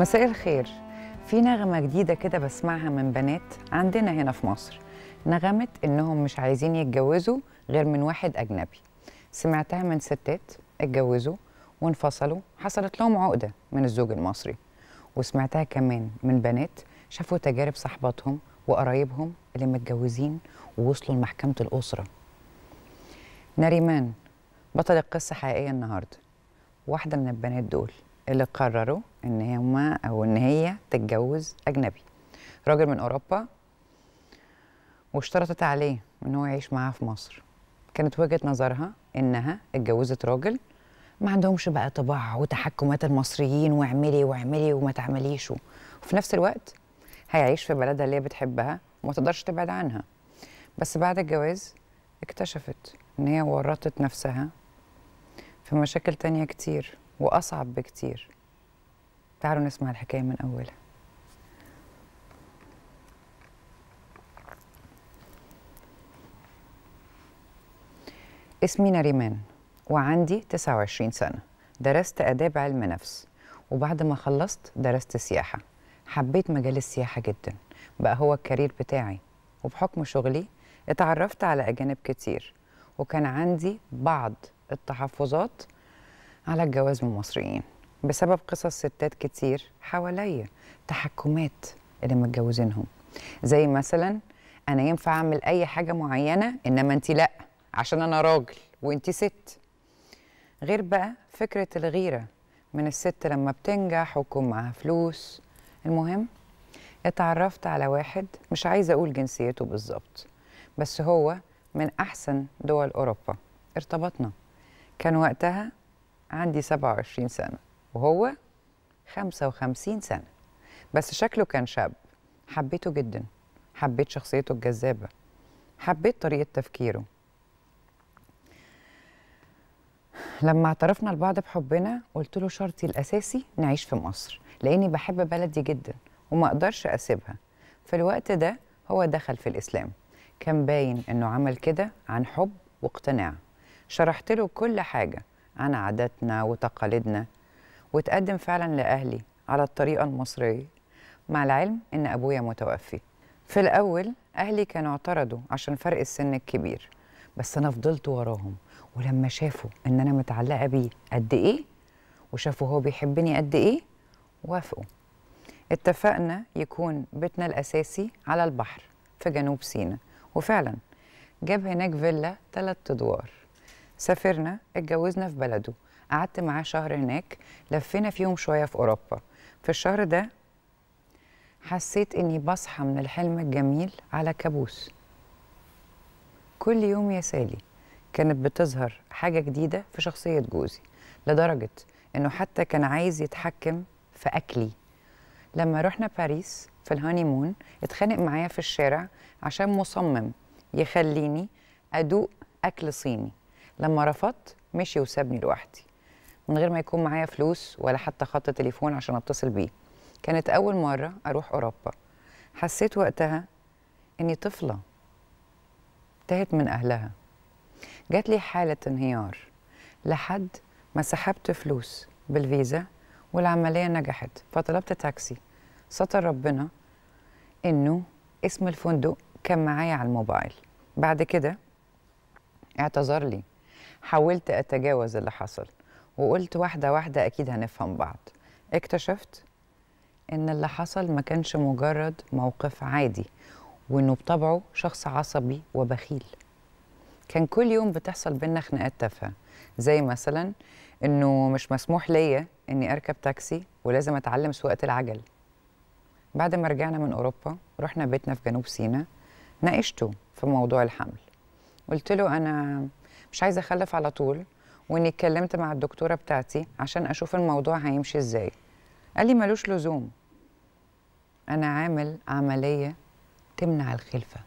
مساء الخير في نغمة جديدة كده بسمعها من بنات عندنا هنا في مصر نغمة إنهم مش عايزين يتجوزوا غير من واحد أجنبي سمعتها من ستات اتجوزوا وانفصلوا حصلت لهم عقدة من الزوج المصري وسمعتها كمان من بنات شافوا تجارب صحباتهم وقرايبهم اللي متجوزين ووصلوا لمحكمة الأسرة نريمان بطل القصة حقيقية النهاردة واحدة من البنات دول اللي قرروا ان هما او ان هي تتجوز اجنبي راجل من اوروبا واشترطت عليه ان هو يعيش معاها في مصر كانت وجهه نظرها انها اتجوزت راجل ما عندهمش بقى طباع وتحكمات المصريين واعملي واعملي وما تعمليش وفي نفس الوقت هيعيش في بلدها اللي هي بتحبها وما تقدرش تبعد عنها بس بعد الجواز اكتشفت ان هي ورطت نفسها في مشاكل تانية كتير واصعب بكتير تعالوا نسمع الحكايه من اولها اسمي نريمان وعندي 29 سنة درست آداب علم نفس وبعد ما خلصت درست سياحة حبيت مجال السياحة جدا بقى هو الكارير بتاعي وبحكم شغلي اتعرفت على أجانب كتير وكان عندي بعض التحفظات على الجواز من المصريين بسبب قصص ستات كتير حواليا تحكمات اللي متجوزينهم زي مثلا انا ينفع اعمل اي حاجه معينه انما انت لا عشان انا راجل وانت ست غير بقى فكره الغيره من الست لما بتنجح ويكون معاها فلوس المهم اتعرفت على واحد مش عايزه اقول جنسيته بالظبط بس هو من احسن دول اوروبا ارتبطنا كان وقتها عندي 27 سنه وهو 55 سنة بس شكله كان شاب حبيته جدا حبيت شخصيته الجذابة حبيت طريقة تفكيره لما اعترفنا لبعض بحبنا قلت له شرطي الأساسي نعيش في مصر لأني بحب بلدي جدا وما أقدرش أسيبها في الوقت ده هو دخل في الإسلام كان باين إنه عمل كده عن حب واقتناع شرحت له كل حاجة عن عاداتنا وتقاليدنا وتقدم فعلا لأهلي على الطريقة المصرية مع العلم إن أبويا متوفي في الأول أهلي كانوا اعترضوا عشان فرق السن الكبير بس أنا فضلت وراهم ولما شافوا إن أنا متعلقة بيه قد إيه وشافوا هو بيحبني قد إيه وافقوا اتفقنا يكون بيتنا الأساسي على البحر في جنوب سينا وفعلا جاب هناك فيلا ثلاث أدوار سافرنا اتجوزنا في بلده قعدت معاه شهر هناك لفينا فيهم شويه في اوروبا في الشهر ده حسيت اني بصحى من الحلم الجميل على كابوس كل يوم يا سالي كانت بتظهر حاجه جديده في شخصيه جوزي لدرجه انه حتى كان عايز يتحكم في اكلي لما رحنا باريس في الهانيمون اتخانق معايا في الشارع عشان مصمم يخليني ادوق اكل صيني لما رفضت مشي وسابني لوحدي من غير ما يكون معايا فلوس ولا حتى خط تليفون عشان اتصل بيه كانت اول مره اروح اوروبا حسيت وقتها اني طفله تاهت من اهلها جات لي حاله انهيار لحد ما سحبت فلوس بالفيزا والعمليه نجحت فطلبت تاكسي ستر ربنا انه اسم الفندق كان معايا على الموبايل بعد كده اعتذر لي حاولت اتجاوز اللي حصل وقلت واحدة واحدة أكيد هنفهم بعض اكتشفت إن اللي حصل ما كانش مجرد موقف عادي وإنه بطبعه شخص عصبي وبخيل كان كل يوم بتحصل بينا خناقات تافهة زي مثلا إنه مش مسموح ليا إني أركب تاكسي ولازم أتعلم سواقة العجل بعد ما رجعنا من أوروبا رحنا بيتنا في جنوب سينا ناقشته في موضوع الحمل قلت له أنا مش عايزة أخلف على طول واني اتكلمت مع الدكتوره بتاعتي عشان اشوف الموضوع هيمشي ازاي قال لي ملوش لزوم انا عامل عمليه تمنع الخلفه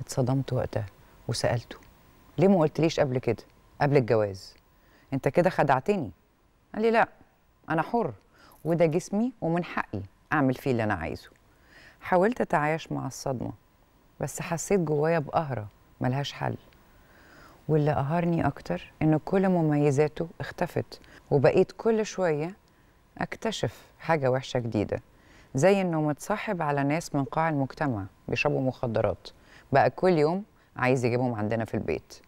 اتصدمت وقتها وسالته ليه ما قلتليش قبل كده قبل الجواز انت كده خدعتني قال لي لا انا حر وده جسمي ومن حقي اعمل فيه اللي انا عايزه حاولت اتعايش مع الصدمه بس حسيت جوايا بقهره ملهاش حل واللي قهرني أكتر إن كل مميزاته اختفت وبقيت كل شوية أكتشف حاجة وحشة جديدة زي إنه متصاحب على ناس من قاع المجتمع بيشربوا مخدرات بقى كل يوم عايز يجيبهم عندنا في البيت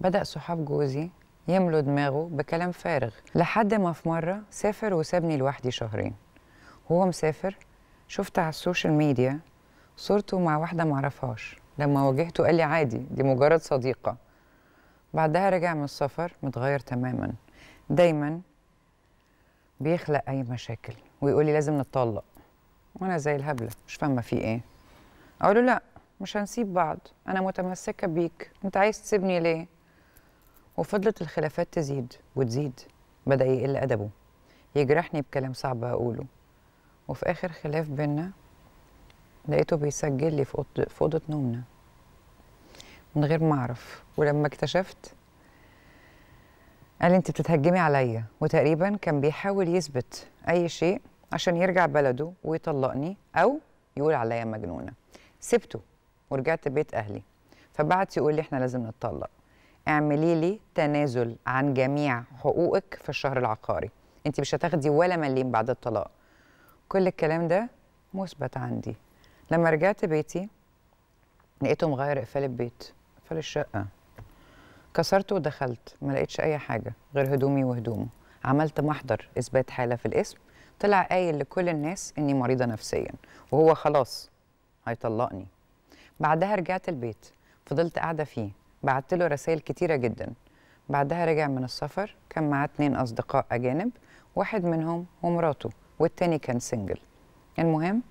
بدأ صحاب جوزي يملوا دماغه بكلام فارغ لحد ما في مرة سافر وسابني لوحدي شهرين وهو مسافر شفت على السوشيال ميديا صورته مع واحدة معرفهاش لما واجهته قال لي عادي دي مجرد صديقة بعدها رجع من السفر متغير تماما دايما بيخلق اي مشاكل ويقولي لازم نتطلق وانا زي الهبله مش فاهمه في ايه اقول له لا مش هنسيب بعض انا متمسكه بيك انت عايز تسيبني ليه وفضلت الخلافات تزيد وتزيد بدا يقل ادبه يجرحني بكلام صعب اقوله وفي اخر خلاف بينا لقيته بيسجل لي في اوضه نومنا من غير ما اعرف ولما اكتشفت قال انت بتتهجمي عليا وتقريبا كان بيحاول يثبت اي شيء عشان يرجع بلده ويطلقني او يقول عليا مجنونه سبته ورجعت بيت اهلي فبعت يقول لي احنا لازم نتطلق اعملي لي تنازل عن جميع حقوقك في الشهر العقاري انت مش هتاخدي ولا مليم بعد الطلاق كل الكلام ده مثبت عندي لما رجعت بيتي لقيته مغير اقفال البيت داخل الشقه كسرت ودخلت ما لقيتش اي حاجه غير هدومي وهدومه عملت محضر اثبات حاله في الاسم طلع قايل لكل الناس اني مريضه نفسيا وهو خلاص هيطلقني بعدها رجعت البيت فضلت قاعده فيه بعت له رسائل كتيره جدا بعدها رجع من السفر كان معاه اتنين اصدقاء اجانب واحد منهم ومراته والتاني كان سنجل المهم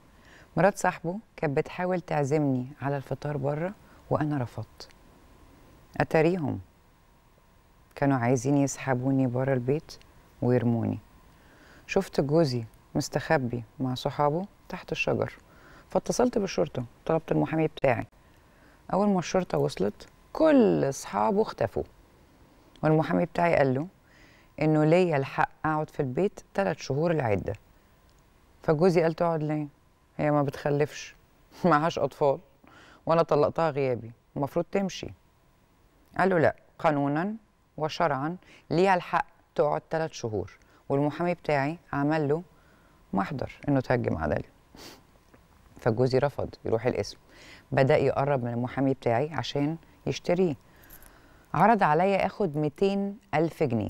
مرات صاحبه كانت بتحاول تعزمني على الفطار بره وانا رفضت أتاريهم كانوا عايزين يسحبوني بره البيت ويرموني شفت جوزي مستخبي مع صحابه تحت الشجر فاتصلت بالشرطة طلبت المحامي بتاعي أول ما الشرطة وصلت كل أصحابه اختفوا والمحامي بتاعي قال له إنه ليا الحق أقعد في البيت تلات شهور العدة فجوزي قال تقعد ليه؟ هي ما بتخلفش معهاش أطفال وأنا طلقتها غيابي المفروض تمشي قالوا لا قانونا وشرعا ليها الحق تقعد ثلاث شهور والمحامي بتاعي عمل له محضر انه تهجم عدلي فجوزي رفض يروح القسم بدا يقرب من المحامي بتاعي عشان يشتريه عرض عليا اخد 200 الف جنيه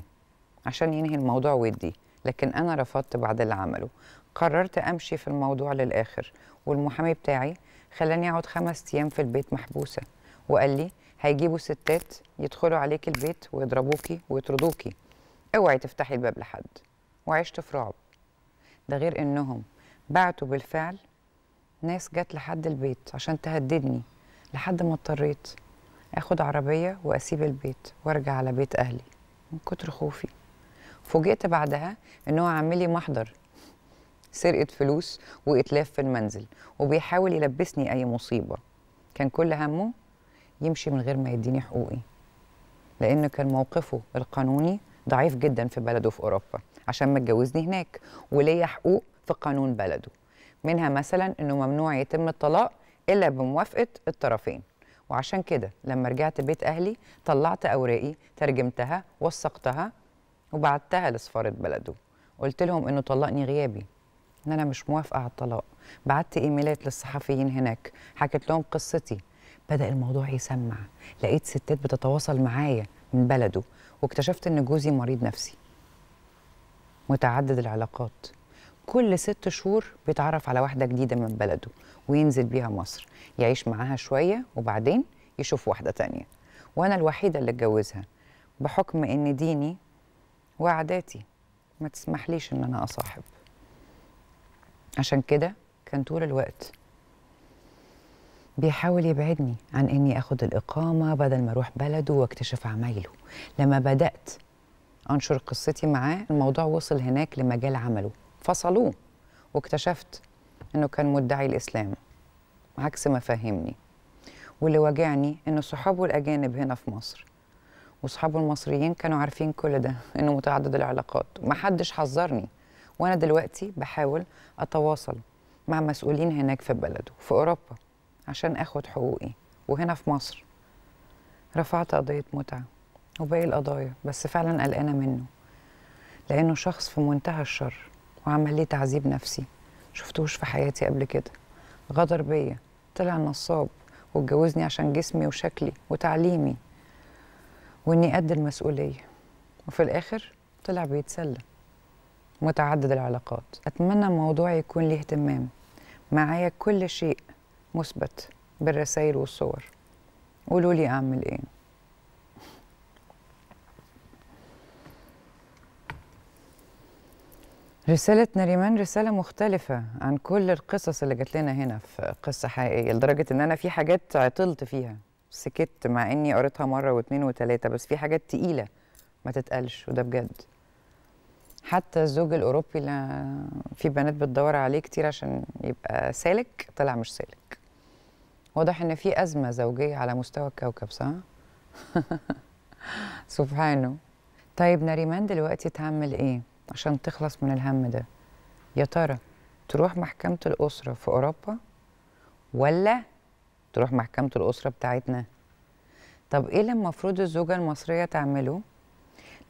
عشان ينهي الموضوع ويدي لكن انا رفضت بعد اللي عمله قررت امشي في الموضوع للاخر والمحامي بتاعي خلاني اقعد خمس ايام في البيت محبوسه وقال لي هيجيبوا ستات يدخلوا عليك البيت ويضربوكي ويطردوكي اوعي تفتحي الباب لحد وعشت في رعب ده غير انهم بعتوا بالفعل ناس جت لحد البيت عشان تهددني لحد ما اضطريت اخد عربيه واسيب البيت وارجع على بيت اهلي من كتر خوفي فوجئت بعدها ان هو عامل لي محضر سرقه فلوس واتلاف في المنزل وبيحاول يلبسني اي مصيبه كان كل همه يمشي من غير ما يديني حقوقي لان كان موقفه القانوني ضعيف جدا في بلده في اوروبا عشان ما اتجوزني هناك وليا حقوق في قانون بلده منها مثلا انه ممنوع يتم الطلاق الا بموافقه الطرفين وعشان كده لما رجعت بيت اهلي طلعت اوراقي ترجمتها وثقتها وبعتها لسفاره بلده قلت لهم انه طلقني غيابي ان انا مش موافقه على الطلاق بعت ايميلات للصحفيين هناك حكيت لهم قصتي بدا الموضوع يسمع لقيت ستات بتتواصل معايا من بلده واكتشفت ان جوزي مريض نفسي متعدد العلاقات كل ست شهور بيتعرف على واحده جديده من بلده وينزل بيها مصر يعيش معاها شويه وبعدين يشوف واحده تانية وانا الوحيده اللي اتجوزها بحكم ان ديني وعاداتي ما تسمحليش ان انا اصاحب عشان كده كان طول الوقت بيحاول يبعدني عن اني اخد الاقامه بدل ما اروح بلده واكتشف عمايله لما بدات انشر قصتي معاه الموضوع وصل هناك لمجال عمله فصلوه واكتشفت انه كان مدعي الاسلام عكس ما فهمني واللي واجعني ان صحابه الاجانب هنا في مصر وصحابه المصريين كانوا عارفين كل ده انه متعدد العلاقات محدش حذرني وانا دلوقتي بحاول اتواصل مع مسؤولين هناك في بلده في اوروبا عشان اخد حقوقي وهنا في مصر رفعت قضيه متعه وباقي القضايا بس فعلا قلقانه منه لانه شخص في منتهى الشر وعمل لي تعذيب نفسي شفتوش في حياتي قبل كده غدر بيا طلع نصاب واتجوزني عشان جسمي وشكلي وتعليمي واني قد المسؤوليه وفي الاخر طلع بيتسلى متعدد العلاقات اتمنى الموضوع يكون ليه اهتمام معايا كل شيء مثبت بالرسائل والصور قولوا لي اعمل ايه رسالة نريمان رسالة مختلفة عن كل القصص اللي جات لنا هنا في قصة حقيقية لدرجة إن أنا في حاجات عطلت فيها سكت مع إني قريتها مرة واتنين وتلاتة بس في حاجات تقيلة ما تتقالش وده بجد حتى الزوج الأوروبي اللي في بنات بتدور عليه كتير عشان يبقى سالك طلع مش سالك واضح ان في ازمه زوجيه على مستوى الكوكب صح سبحانه طيب نريمان دلوقتي تعمل ايه عشان تخلص من الهم ده يا ترى تروح محكمه الاسره في اوروبا ولا تروح محكمه الاسره بتاعتنا طب ايه اللي المفروض الزوجه المصريه تعمله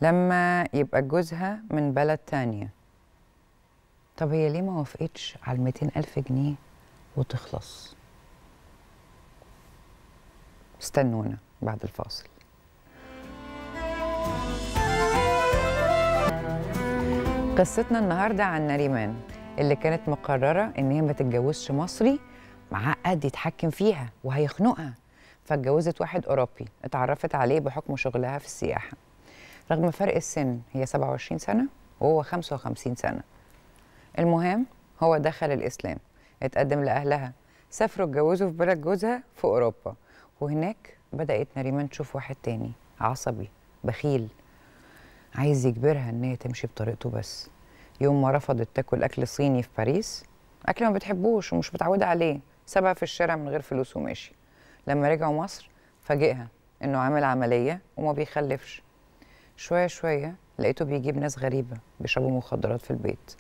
لما يبقى جوزها من بلد تانية طب هي ليه ما وافقتش على 200 ألف جنيه وتخلص استنونا بعد الفاصل قصتنا النهارده عن ناريمان اللي كانت مقرره ان هي ما تتجوزش مصري معقد يتحكم فيها وهيخنقها فاتجوزت واحد اوروبي اتعرفت عليه بحكم شغلها في السياحه رغم فرق السن هي 27 سنه وهو 55 سنه المهم هو دخل الاسلام اتقدم لاهلها سافروا اتجوزوا في بلد جوزها في اوروبا وهناك بدات نريمان تشوف واحد تاني عصبي بخيل عايز يجبرها ان هي تمشي بطريقته بس يوم ما رفضت تاكل اكل صيني في باريس اكل ما بتحبوش ومش متعوده عليه سابها في الشارع من غير فلوس وماشي لما رجعوا مصر فاجئها انه عامل عمليه وما بيخلفش شويه شويه لقيته بيجيب ناس غريبه بيشربوا مخدرات في البيت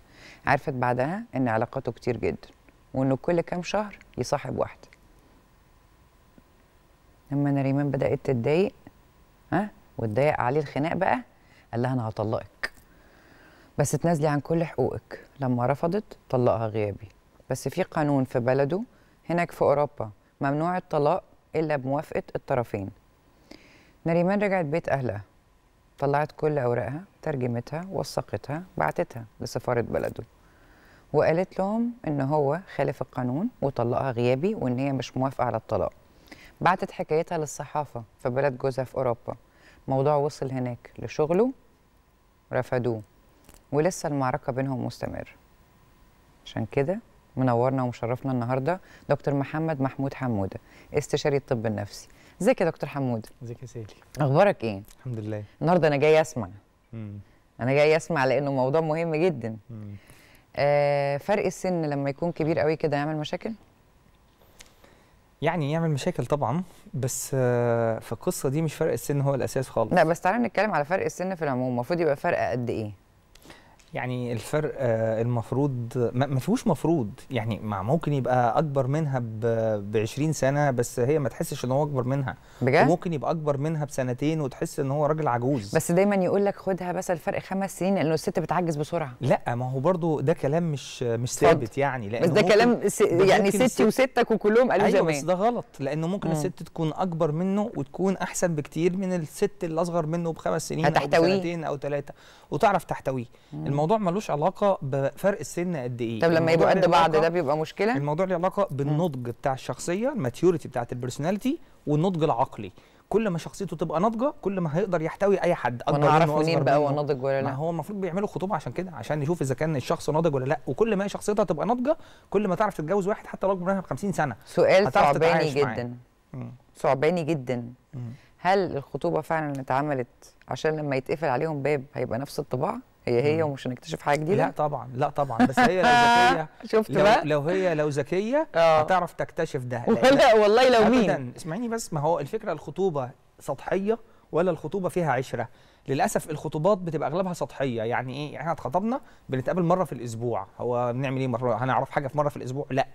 عرفت بعدها ان علاقاته كتير جدا وانه كل كام شهر يصاحب واحده لما نريمان بدات تتضايق ها وتضايق عليه الخناق بقى قال لها انا هطلقك بس تنازلي عن كل حقوقك لما رفضت طلقها غيابي بس في قانون في بلده هناك في اوروبا ممنوع الطلاق الا بموافقه الطرفين نريمان رجعت بيت اهلها طلعت كل اوراقها ترجمتها وثقتها بعتتها لسفاره بلده وقالت لهم ان هو خالف القانون وطلقها غيابي وان هي مش موافقه على الطلاق بعتت حكايتها للصحافه في بلد جوزها في اوروبا موضوع وصل هناك لشغله رفضوه ولسه المعركه بينهم مستمره عشان كده منورنا ومشرفنا النهارده دكتور محمد محمود حموده استشاري الطب النفسي ازيك يا دكتور حمود ازيك يا سيدي اخبارك ايه الحمد لله النهارده انا جاي اسمع مم. انا جاي اسمع لانه موضوع مهم جدا آه فرق السن لما يكون كبير قوي كده يعمل مشاكل يعني يعمل مشاكل طبعا بس آه، في القصه دي مش فرق السن هو الاساس خالص لا بس تعالى نتكلم على فرق السن في العموم المفروض يبقى فرق قد ايه يعني الفرق آه، المفروض ما فيهوش مفروض يعني مع ممكن يبقى اكبر منها ب 20 سنه بس هي ما تحسش ان هو اكبر منها بجد؟ وممكن يبقى اكبر منها بسنتين وتحس ان هو راجل عجوز بس دايما يقول لك خدها بس الفرق خمس سنين لانه الست بتعجز بسرعه لا ما هو برضه ده كلام مش مش ثابت يعني لان بس ده كلام س... يعني ستي وستك وكلهم قالوا أيوة زمان بس ده غلط لانه ممكن مم. الست تكون اكبر منه وتكون احسن بكتير من الست اللي اصغر منه بخمس سنين هتحتويه. او سنتين او ثلاثه وتعرف تحتويه الموضوع ملوش علاقه بفرق السن قد ايه طب لما يبقوا قد بعض ده بيبقى مشكله الموضوع له علاقه بالنضج بتاع الشخصيه الماتيوريتي بتاعه البرسوناليتي والنضج العقلي كل ما شخصيته تبقى ناضجه كل ما هيقدر يحتوي اي حد اكبر منه اعرف منين بقى هو ناضج ولا لا ما هو المفروض بيعملوا خطوبه عشان كده عشان نشوف اذا كان الشخص ناضج ولا لا وكل ما شخصيتها تبقى ناضجه كل ما تعرف تتجوز واحد حتى لو اكبر منها ب 50 سنه سؤال صعباني جدا صعباني جدا هل الخطوبه فعلا اتعملت عشان لما يتقفل عليهم باب هيبقى نفس الطباع هي هي ومش هنكتشف حاجه جديده لا طبعا لا طبعا بس هي لو ذكيه شفت لو بقى لو هي لو ذكيه آه. هتعرف تكتشف ده لا والله لو مين اسمعيني بس ما هو الفكره الخطوبه سطحيه ولا الخطوبه فيها عشره للاسف الخطوبات بتبقى اغلبها سطحيه يعني ايه يعني احنا اتخطبنا بنتقابل مره في الاسبوع هو بنعمل ايه مره هنعرف حاجه في مره في الاسبوع لا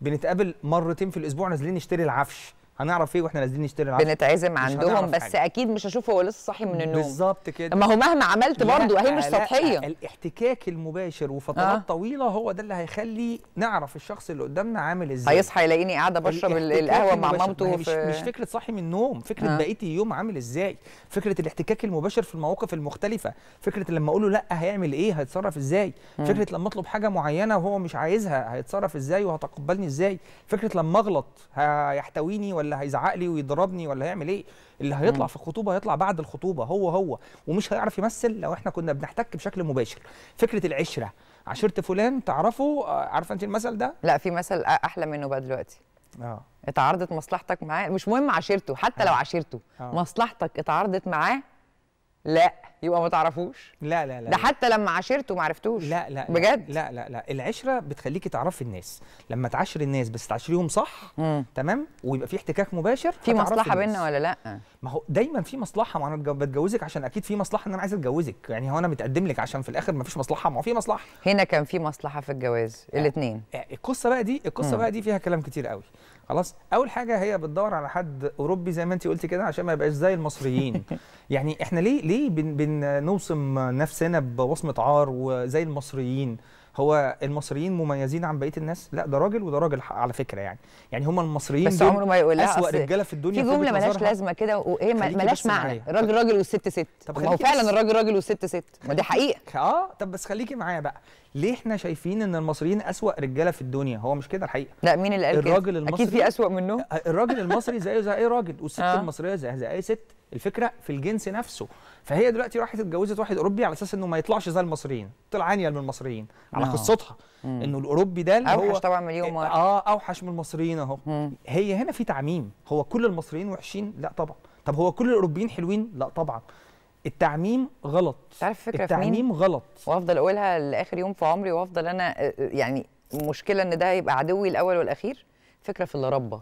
بنتقابل مرتين في الاسبوع نازلين نشتري العفش هنعرف ايه واحنا نازلين نشتري العفش بنتعزم عندهم بس حاجة. اكيد مش هشوفه وهو لسه صاحي من النوم بالظبط كده ما هو مهما عملت برضه هي مش سطحيه الاحتكاك المباشر وفترات آه. طويله هو ده اللي هيخلي نعرف الشخص اللي قدامنا عامل ازاي هيصحى يلاقيني قاعده بشرب القهوه مع مامته مش, في... مش فكره صاحي من النوم فكره آه. بقيه اليوم عامل ازاي فكره الاحتكاك المباشر في المواقف المختلفه فكره لما اقول له لا هيعمل ايه هيتصرف ازاي فكره لما اطلب حاجه معينه وهو مش عايزها هيتصرف ازاي وهتقبلني ازاي فكره لما اغلط هيحتويني ولا اللي هيزعق لي ويضربني ولا هيعمل ايه اللي هيطلع في الخطوبه هيطلع بعد الخطوبه هو هو ومش هيعرف يمثل لو احنا كنا بنحتك بشكل مباشر فكره العشره عشره فلان تعرفه آه، عارفه انت المثل ده لا في مثل احلى منه بقى دلوقتي اه اتعارضت مصلحتك معاه مش مهم عشيرته حتى آه. لو عشيرته آه. مصلحتك اتعارضت معاه لا يبقى ما تعرفوش لا لا لا ده حتى لما عاشرته ما عرفتوش لا لا بجد لا لا لا العشره بتخليكي تعرفي الناس لما تعاشري الناس بس تعاشريهم صح مم. تمام ويبقى في احتكاك مباشر في مصلحه بينا ولا لا ما هو دايما في مصلحه ما انا بتجوزك عشان اكيد في مصلحه ان انا عايز اتجوزك يعني هو انا متقدم لك عشان في الاخر ما فيش مصلحه ما هو في مصلحه هنا كان في مصلحه في الجواز آه، الاثنين آه، القصه بقى دي القصه بقى دي فيها كلام كتير قوي خلاص اول حاجه هي بتدور على حد اوروبي زي ما انت قلتي كده عشان ما يبقاش زي المصريين يعني احنا ليه ليه بن بنوصم نفسنا بوصمه عار وزي المصريين هو المصريين مميزين عن بقيه الناس لا ده راجل وده راجل على فكره يعني يعني هم المصريين بس عمره ما يقول لها رجاله في الدنيا في جمله ملهاش لازمه كده وايه ملهاش معنى الراجل راجل والست ست طب هو فعلا الراجل راجل والست ست ما دي حقيقه اه طب بس خليكي معايا بقى ليه احنا شايفين ان المصريين اسوا رجاله في الدنيا هو مش كده الحقيقه لا مين اللي قال الراجل كده؟ المصري اكيد في اسوا منه الراجل المصري زيه زي اي راجل والست آه. المصريه زيها زي اي ست الفكره في الجنس نفسه فهي دلوقتي راحت اتجوزت واحد اوروبي على اساس انه ما يطلعش زي المصريين طلع عانيا من المصريين على آه. قصتها انه الاوروبي ده اللي اوحش هو طبعا مليون مره آه،, اه اوحش من المصريين اهو هي هنا في تعميم هو كل المصريين وحشين لا طبعا طب هو كل الاوروبيين حلوين لا طبعا التعميم غلط تعرف فكرة التعميم مين؟ غلط وافضل اقولها لاخر يوم في عمري وافضل انا آه، آه، يعني مشكله ان ده هيبقى عدوي الاول والاخير فكره في اللي ربى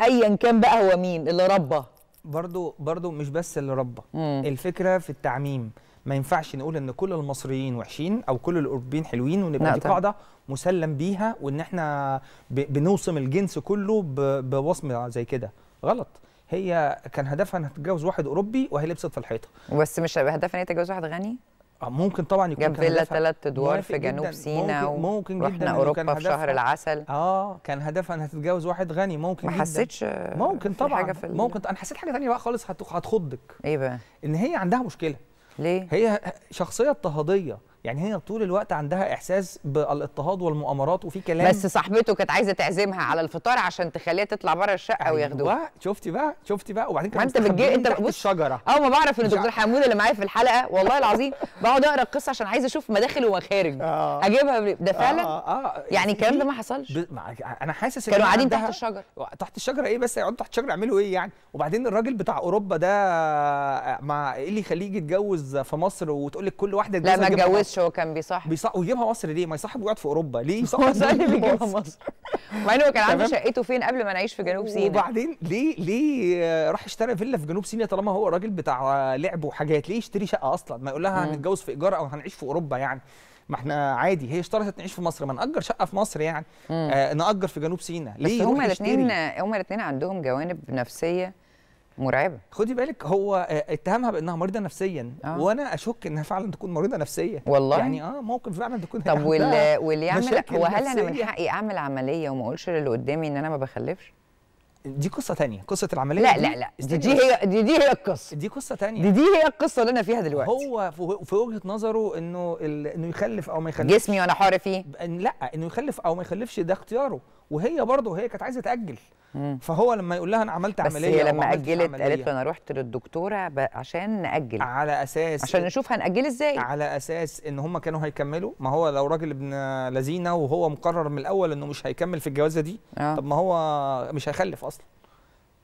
ايا كان بقى هو مين اللي ربى برضو برضو مش بس اللي ربى الفكره في التعميم ما ينفعش نقول ان كل المصريين وحشين او كل الاوروبيين حلوين ونبقى دي قاعده مسلم بيها وان احنا بنوصم الجنس كله بوصمه زي كده غلط هي كان هدفها انها تتجوز واحد اوروبي وهي لبست في الحيطه بس مش هدفها ان هي تتجوز واحد غني آه، ممكن طبعا يكون جاب فيلا ثلاث ادوار في جنوب سيناء ممكن, ممكن رحنا جدا يعني اوروبا في شهر العسل اه كان هدفها انها تتجوز واحد غني ممكن ما حسيتش ممكن طبعا حاجة في ممكن انا حسيت حاجه ثانيه بقى خالص هتخضك ايه بقى ان هي عندها مشكله ليه هي شخصيه اضطهاديه يعني هي طول الوقت عندها احساس بالاضطهاد والمؤامرات وفي كلام بس صاحبته كانت عايزه تعزمها على الفطار عشان تخليها تطلع بره الشقه أيوة وياخدوها شفتي بقى شفتي بقى وبعدين كانت انت انت بص الشجره اه ما بعرف ان دكتور حمود اللي معايا في الحلقه والله العظيم بقعد اقرا القصه عشان عايزه اشوف مداخل ومخارج آه. اجيبها ده فعلا آه آه. آه. يعني الكلام ده ما حصلش ب... انا حاسس كانوا قاعدين تحت الشجره تحت الشجره ايه بس يقعدوا تحت الشجره يعملوا ايه يعني وبعدين الراجل بتاع اوروبا ده مع ايه اللي يخليه يتجوز في مصر وتقول لك كل واحده لا ما اتجوزش مودريتش هو كان بيصاحب بيصاحب ويجيبها مصر ليه؟ ما يصاحب ويقعد في اوروبا ليه يصاحب هو اللي بيجيبها مصر مع انه كان عنده شقته فين قبل ما نعيش في جنوب سيناء وبعدين ليه ليه راح اشترى فيلا في جنوب سيناء طالما هو راجل بتاع لعب وحاجات ليه يشتري شقه اصلا ما يقول لها هنتجوز في ايجار او هنعيش في اوروبا يعني ما احنا عادي هي اشترت نعيش في مصر ما نأجر شقه في مصر يعني آه نأجر في جنوب سيناء ليه بس هما الاثنين هما الاثنين عندهم جوانب نفسيه مرعبه خدي بالك هو آه، اتهمها بانها مريضه نفسيا آه. وانا اشك انها فعلا تكون مريضه نفسيا والله يعني اه موقف فعلا تكون طب واللي, واللي يعمل هو هل انا من حقي اعمل عمليه وما اقولش للي قدامي ان انا ما بخلفش دي قصه تانية قصه العمليه لا لا لا دي, دي هي دي, دي هي القصه دي قصه تانية دي دي هي القصه اللي انا فيها دلوقتي هو في وجهه نظره انه انه يخلف او ما يخلفش جسمي وانا حار فيه لا انه يخلف او ما يخلفش ده اختياره وهي برضه هي كانت عايزه تاجل مم. فهو لما يقول لها انا عملت بس عمليه هي لما اجلت قالت له انا رحت للدكتوره عشان ناجل على اساس عشان نشوف هنأجل ازاي على اساس ان هم كانوا هيكملوا ما هو لو راجل ابن لذينه وهو مقرر من الاول انه مش هيكمل في الجوازه دي آه. طب ما هو مش هيخلف اصلا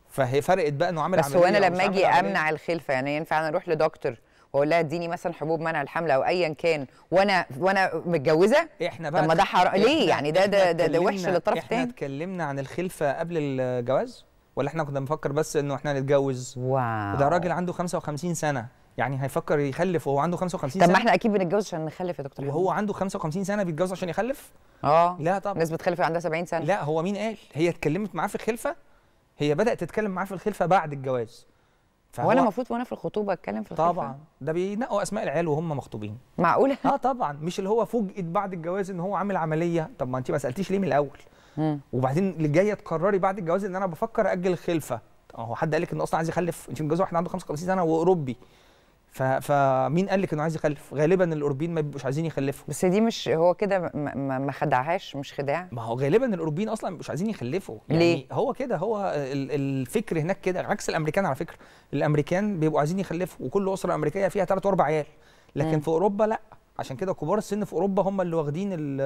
فهي فرقت بقى انه عمل بس عمليه بس هو انا لما اجي امنع الخلفه يعني ينفع انا اروح لدكتور واقول لها اديني مثلا حبوب منع الحمل او ايا كان وانا وانا متجوزه احنا بقى طب ما ده ليه يعني ده ده ده, ده وحش للطرف الثاني احنا اتكلمنا عن الخلفه قبل الجواز ولا احنا كنا بنفكر بس انه احنا نتجوز واو ده راجل عنده 55 سنه يعني هيفكر يخلف وهو عنده 55 سنه طب ما احنا اكيد بنتجوز عشان نخلف يا دكتور وهو عنده 55 سنه بيتجوز عشان يخلف اه لا طبعا الناس بتخلف عندها 70 سنه لا هو مين قال هي اتكلمت معاه في الخلفه هي بدات تتكلم معاه في الخلفه بعد الجواز فهو انا المفروض وانا في الخطوبه اتكلم في الخطوبه طبعا ده بينقوا اسماء العيال وهم مخطوبين معقوله اه طبعا مش اللي هو فوجئت بعد الجواز ان هو عامل عمليه طب ما انت ما سالتيش ليه من الاول وبعدين اللي جايه تقرري بعد الجواز ان انا بفكر اجل الخلفه هو حد قال لك ان اصلا عايز يخلف انت متجوزه واحد عنده 55 سنه واوروبي فمين قال لك انه عايز يخلف غالبا الاوروبيين ما بيبقوش عايزين يخلفوا بس دي مش هو كده ما خدعهاش مش خداع ما هو غالبا الاوروبيين اصلا ما بيبقوش عايزين يخلفوا يعني ليه؟ هو كده هو الفكر هناك كده عكس الامريكان على فكره الامريكان بيبقوا عايزين يخلفوا وكل اسره امريكيه فيها ثلاث واربع عيال لكن م. في اوروبا لا عشان كده كبار السن في اوروبا هم اللي واخدين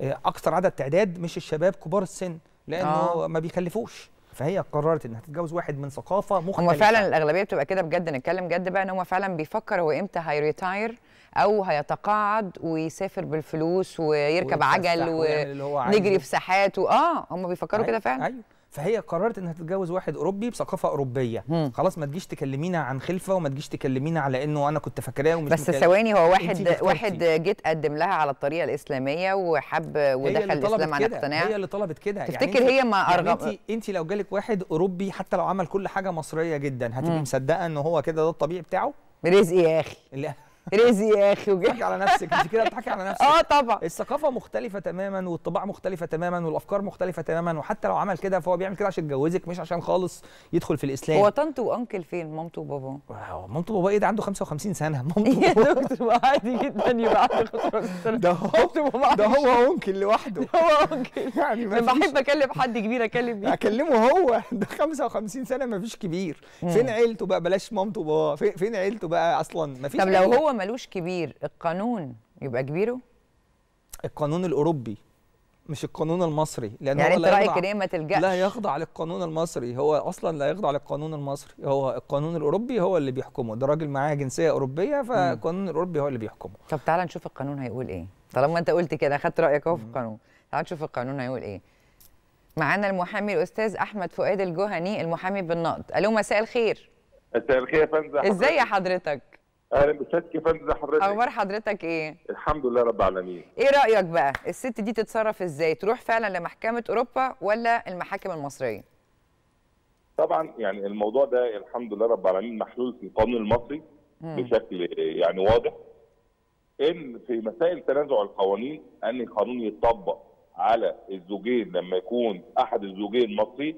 اكثر عدد تعداد مش الشباب كبار السن لانه آه. ما بيخلفوش فهي قررت انها تتجوز واحد من ثقافه مختلفه هم فعلا الاغلبيه بتبقى كده بجد نتكلم جد بقى ان هم فعلا بيفكر هو امتى هيريتاير او هيتقاعد ويسافر بالفلوس ويركب عجل ونجري في ساحات اه هم بيفكروا أيوة، كده فعلا ايوه فهي قررت انها تتجوز واحد اوروبي بثقافه اوروبيه مم. خلاص ما تجيش تكلمينا عن خلفه وما تجيش تكلمينا على انه انا كنت فاكراه ومش بس ثواني هو واحد واحد جه تقدم لها على الطريقه الاسلاميه وحب ودخل الاسلام عن اقتناع هي اللي طلبت كده يعني تفتكر يعني هي ما يعني ارغب يعني انت انت لو جالك واحد اوروبي حتى لو عمل كل حاجه مصريه جدا هتبقي مصدقه ان هو كده ده الطبيعي بتاعه رزق يا اخي رزي يا اخي بتضحكي على نفسك انت كده بتضحكي على نفسك اه طبعا الثقافه مختلفه تماما والطباع مختلفه تماما والافكار مختلفه تماما وحتى لو عمل كده فهو بيعمل كده عشان يتجوزك مش عشان خالص يدخل في الاسلام هو طنط وانكل فين مامته وباباه مامته وباباه ايه ده عنده 55 سنه مامته يا دكتور عادي جدا يبقى عنده 55 سنه ده هو ده هو انكل لوحده ده هو انكل يعني ما لما بحب اكلم حد كبير اكلم مين اكلمه هو ده 55 سنه مفيش كبير فين عيلته بقى بلاش مامته وبابا فين عيلته بقى اصلا فيش طب لو هو ملوش كبير القانون يبقى كبيره القانون الاوروبي مش القانون المصري لان يعني هو انت رايك ان ما تلجاش لا يخضع للقانون المصري هو اصلا لا يخضع للقانون المصري هو القانون الاوروبي هو اللي بيحكمه ده راجل معاه جنسيه اوروبيه فالقانون الاوروبي هو اللي بيحكمه طب تعالى نشوف القانون هيقول ايه طالما انت قلت كده اخدت رايك اهو في القانون تعالى نشوف القانون هيقول ايه معانا المحامي الاستاذ احمد فؤاد الجهني المحامي بالنقد الو مساء الخير مساء الخير يا فندم ازاي حضرتك اهلا بسيادتك يا فندم حضرتك اخبار حضرتك ايه الحمد لله رب العالمين ايه رايك بقى الست دي تتصرف ازاي تروح فعلا لمحكمه اوروبا ولا المحاكم المصريه طبعا يعني الموضوع ده الحمد لله رب العالمين محلول في القانون المصري مم. بشكل يعني واضح ان في مسائل تنازع القوانين ان القانون يطبق على الزوجين لما يكون احد الزوجين مصري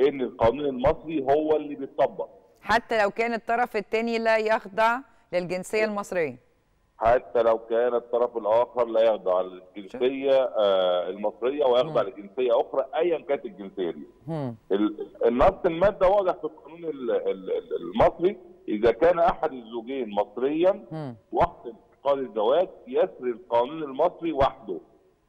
ان القانون المصري هو اللي بيتطبق حتى لو كان الطرف الثاني لا يخضع للجنسيه المصريه حتى لو كان الطرف الاخر لا يخضع للجنسيه آه المصريه ويخضع لجنسيه اخرى ايا كانت الجنسيه دي. النص الماده واضح في القانون المصري اذا كان احد الزوجين مصريا وقت انتقال الزواج يسري القانون المصري وحده.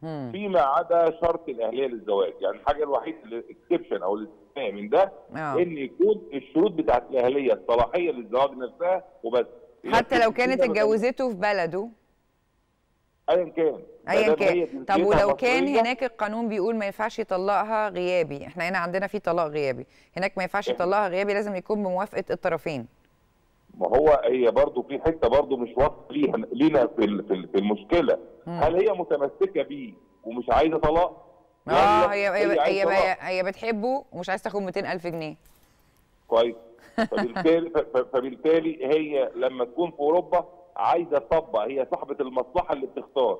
فيما عدا شرط الاهليه للزواج يعني الحاجه الوحيده الاكسبشن او فاهم من ده أوه. ان يكون الشروط بتاعت الاهليه الصلاحيه للزواج نفسها وبس حتى لو كانت اتجوزته في بلده ايا كان ايا كان طب ولو كان هناك القانون بيقول ما ينفعش يطلقها غيابي احنا هنا عندنا في طلاق غيابي هناك ما ينفعش يطلقها غيابي لازم يكون بموافقه الطرفين ما هو هي برضه في حته برضه مش واضحه ليها لينا في في المشكله هل هي متمسكه بيه ومش عايزه طلاق اه هي هي هي, هي, بتحبه ومش عايز تاخد 200000 جنيه كويس فبالتالي فبالتالي هي لما تكون في اوروبا عايزه تطبق هي صاحبه المصلحه اللي بتختار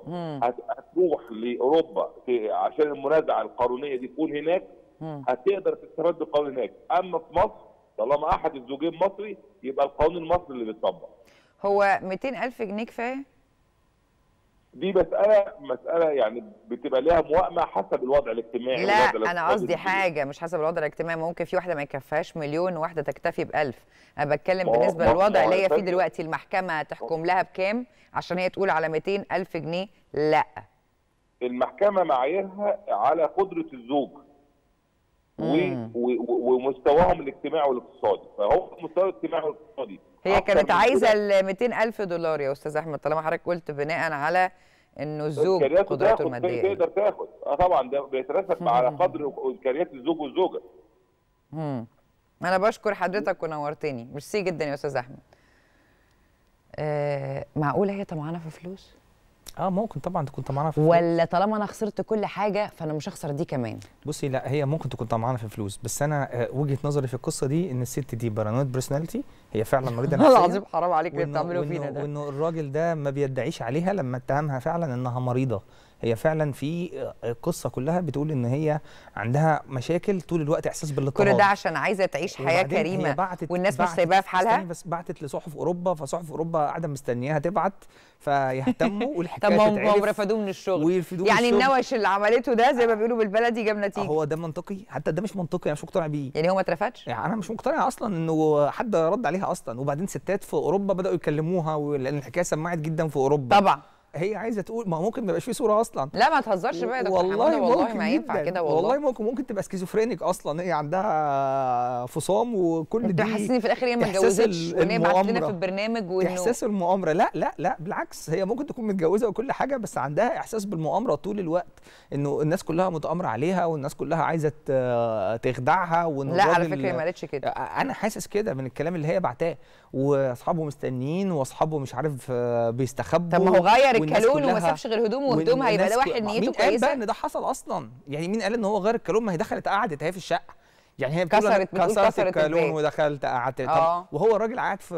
هتروح لاوروبا عشان المنازعه القانونيه دي تكون هناك هتقدر تستفاد بالقانون هناك اما في مصر طالما احد الزوجين مصري يبقى القانون المصري اللي بيتطبق هو 200000 جنيه كفايه دي مساله مساله يعني بتبقى ليها موائمه حسب الوضع الاجتماعي لا انا قصدي حاجه مش حسب الوضع الاجتماعي ممكن في واحده ما يكفيهاش مليون وواحده تكتفي ب 1000 انا بتكلم بالنسبه للوضع اللي هي فيه دلوقتي المحكمه هتحكم لها بكام عشان هي تقول على 200 ألف جنيه لا المحكمه معاييرها على قدره الزوج ومستواهم الاجتماعي والاقتصادي فهو مستوى الاجتماعي والاقتصادي هي كانت عايزه ال 200000 دولار يا استاذ احمد طالما حضرتك قلت بناء على انه الزوج قدراته الماديه تقدر تاخد اه طبعا ده بيترتب على قدر امكانيات الزوج والزوجه امم انا بشكر حضرتك ونورتني ميرسي جدا يا استاذ احمد آه معقوله هي طمعانه في فلوس اه ممكن طبعا تكون طمعانه في ولا فلوس. طالما انا خسرت كل حاجه فانا مش هخسر دي كمان بصي لا هي ممكن تكون طمعانه في فلوس بس انا آه، وجهه نظري في القصه دي ان الست دي بارانويد بيرسوناليتي هي فعلا مريضه نفسيا العظيم حرام عليك اللي بتعمله فينا ده وانه الراجل ده ما بيدعيش عليها لما اتهمها فعلا انها مريضه هي فعلا في القصه كلها بتقول ان هي عندها مشاكل طول الوقت احساس بالاضطهاد كل ده عشان عايزه تعيش حياه كريمه والناس مش سايباها في حالها بس بعتت لصحف اوروبا فصحف اوروبا قاعده مستنياها تبعت فيهتموا والحكايه طب ما من الشغل ويرفدوه يعني النوش اللي عملته ده زي ما آه. بيقولوا بالبلدي جاب آه، نتيجه هو ده منطقي حتى ده مش منطقي انا مش مقتنع بيه يعني هو ما اترفدش يعني انا مش مقتنع اصلا انه حد رد عليها اصلا وبعدين ستات في اوروبا بداوا يكلموها لان الحكايه سمعت جدا في اوروبا طبعا هي عايزه تقول ما ممكن ما يبقاش في صوره اصلا لا ما تهزرش بقى يا دكتور والله ممكن والله ما ينفع كده والله والله ممكن ممكن تبقى سكيزوفرينيك اصلا هي عندها فصام وكل دي حاسسني في الاخر هي ما اتجوزتش وان هي بعت لنا في البرنامج وانه احساس المؤامره لا لا لا بالعكس هي ممكن تكون متجوزه وكل حاجه بس عندها احساس بالمؤامره طول الوقت انه الناس كلها متامره عليها والناس كلها عايزه تخدعها وان لا على فكره ما قالتش كده انا حاسس كده من الكلام اللي هي بعتاه واصحابه مستنيين واصحابه مش عارف آه، بيستخبوا طب ما هو غير الكالون وما سابش غير هدومه وهدومها هيبقى ده واحد نيته كويسه مين قال بقى ان ده حصل اصلا يعني مين قال ان هو غير الكالون ما هي دخلت قعدت اهي في الشقه يعني هي كسرت كسرت الكالون ودخلت قعدت آه. وهو الراجل قاعد في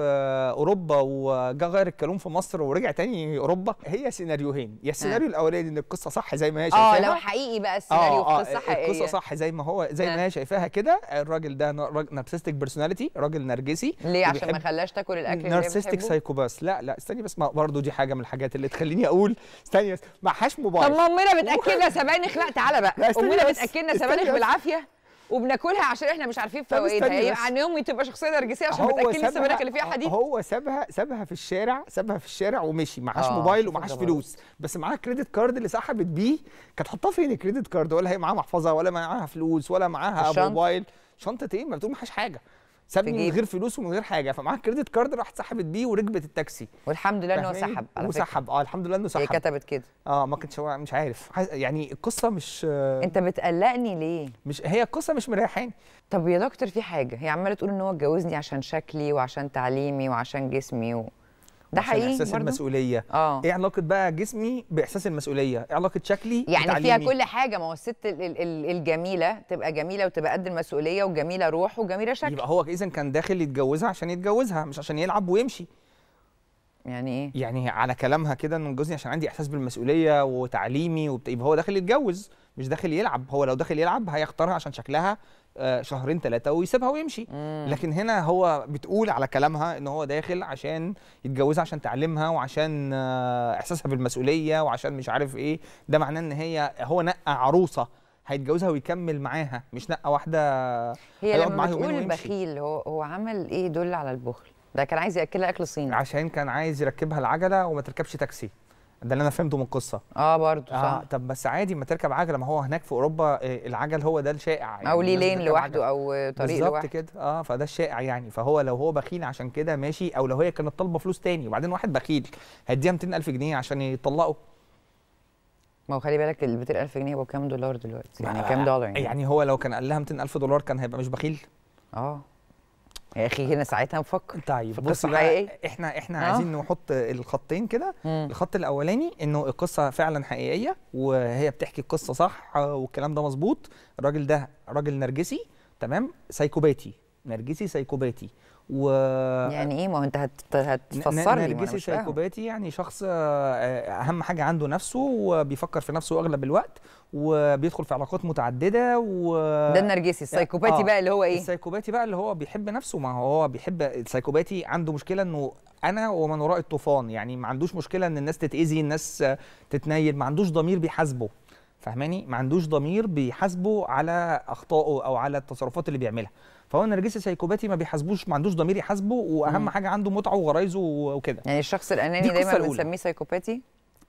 اوروبا وجا غير الكالون في مصر ورجع تاني اوروبا هي سيناريوهين يا السيناريو آه. الاولاني ان القصه صح زي ما هي شايفاها اه لو حقيقي بقى آه، السيناريو آه قصه حقيقيه القصه صح زي ما هو زي ما آه. هي شايفاها كده الراجل ده نارسستيك بيرسوناليتي راجل نرجسي ليه عشان ما خلاش تاكل الاكل نارسستيك سايكوباس لا لا استني بس ما برضه دي حاجه من الحاجات اللي تخليني اقول استني بس ما حاش موبايل طب ما امنا بتاكلنا سبانخ لا تعالى بقى امنا بتاكلنا سبانخ بالعافيه وبناكلها عشان احنا مش عارفين فوائدها يعني عن يوم تبقى شخصيه نرجسيه عشان بتاكلي السمنه اللي فيها حديد هو سابها سابها في الشارع سابها في الشارع ومشي معهاش آه، موبايل ومعهاش فلوس بس معاها كريدت كارد اللي سحبت بيه كانت حاطاه فين الكريدت كارد ولا هي معاها محفظه ولا معاها فلوس ولا معاها موبايل شنطه ايه ما بتقول ما حاجه سابني من غير فلوس ومن غير حاجه فمعاه كريدت كارد راح سحبت بيه وركبت التاكسي والحمد لله ان هو سحب على وسحب اه الحمد لله انه سحب هي كتبت كده اه ما كنتش مش عارف يعني القصه مش انت بتقلقني ليه مش هي القصه مش مريحاني طب يا دكتور في حاجه هي عماله تقول ان هو اتجوزني عشان شكلي وعشان تعليمي وعشان جسمي و... ده حقيقي احساس برضو؟ المسؤوليه آه. ايه علاقه بقى جسمي باحساس المسؤوليه ايه علاقه شكلي يعني بتعليمي. فيها كل حاجه ما هو الست الجميله تبقى جميله وتبقى قد المسؤوليه وجميله روح وجميله شكل يبقى هو اذا كان داخل يتجوزها عشان يتجوزها مش عشان يلعب ويمشي يعني ايه يعني على كلامها كده ان جوزني عشان عندي احساس بالمسؤوليه وتعليمي وبت... يبقى هو داخل يتجوز مش داخل يلعب هو لو داخل يلعب هيختارها عشان شكلها آه، شهرين ثلاثه ويسيبها ويمشي مم. لكن هنا هو بتقول على كلامها ان هو داخل عشان يتجوزها عشان تعلمها وعشان آه، احساسها بالمسؤوليه وعشان مش عارف ايه ده معناه ان هي هو نقى عروسه هيتجوزها ويكمل معاها مش نقى واحده هي لما بتقول بخيل هو هو عمل ايه يدل على البخل ده كان عايز ياكلها اكل صيني عشان كان عايز يركبها العجله وما تركبش تاكسي ده اللي انا فهمته من القصه اه برضه آه، صح آه طب بس عادي ما تركب عجله ما هو هناك في اوروبا آه، العجل هو ده الشائع يعني او ليه لين لوحده او طريق لوحده بالظبط كده اه فده الشائع يعني فهو لو هو بخيل عشان كده ماشي او لو هي كانت طالبه فلوس تاني وبعدين واحد بخيل هيديها 200000 جنيه عشان يطلقوا ما هو خلي بالك ال 200000 جنيه بكام دولار دلوقتي؟ يعني كام دولار يعني؟ يعني هو لو كان قال لها 200000 دولار كان هيبقى مش بخيل؟ اه يا اخي هنا ساعتها مفكر طيب بص بقى حقيقي. إيه؟ احنا احنا أوه. عايزين نحط الخطين كده الخط الاولاني انه القصه فعلا حقيقيه وهي بتحكي القصه صح والكلام ده مظبوط الراجل ده راجل نرجسي تمام سايكوباتي نرجسي سايكوباتي و يعني ايه ما هو انت هت... هتفسر لي نرجسي سايكوباتي يعني شخص آه، اهم حاجه عنده نفسه وبيفكر في نفسه اغلب الوقت وبيدخل في علاقات متعدده و ده النرجسي السايكوباتي آه. بقى اللي هو ايه السايكوباتي بقى اللي هو بيحب نفسه ما هو بيحب السايكوباتي عنده مشكله انه انا ومن وراء الطوفان يعني ما عندوش مشكله ان الناس تتاذي الناس تتنيل ما عندوش ضمير بيحاسبه فاهماني ما عندوش ضمير بيحاسبه على اخطائه او على التصرفات اللي بيعملها فهو النرجسي سايكوباتي ما بيحاسبوش ما عندوش ضمير يحاسبه واهم مم. حاجه عنده متعه وغرايزه وكده يعني الشخص الاناني دايما بنسميه سايكوباتي